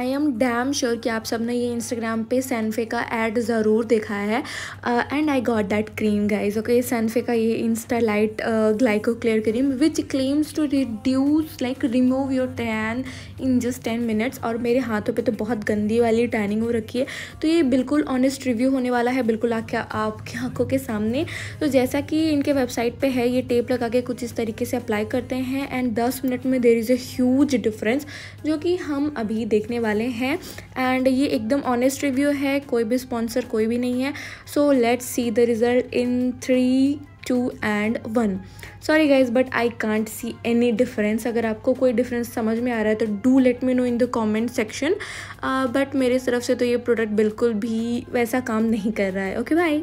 I am damn sure कि आप सब ने ये इंस्टाग्राम पे सैनफे का एड ज़रूर देखा है and I got that cream guys okay Sanfe का ये insta light glyco clear cream which claims to reduce like remove your tan in just ten minutes और मेरे हाथों पे तो बहुत गंदी वाली टैनिंग हो रखी है तो ये बिल्कुल ऑनेस्ट रिव्यू होने वाला है बिल्कुल आके आपकी आंखों के सामने तो जैसा कि इनके वेबसाइट पे है ये टेप लगा के कुछ इस तरीके से अप्लाई करते हैं एंड दस मिनट में there is a huge difference जो कि हम अभी देखने वाले वाले हैं एंड ये एकदम ऑनेस्ट रिव्यू है कोई भी स्पॉन्सर कोई भी नहीं है so let's see the result in three two and one sorry guys but I can't see any difference अगर आपको कोई डिफरेंस समझ में आ रहा है तो do let me know in the comment section but मेरे तरफ से तो ये प्रोडक्ट बिल्कुल भी वैसा काम नहीं कर रहा है ओके okay, बाय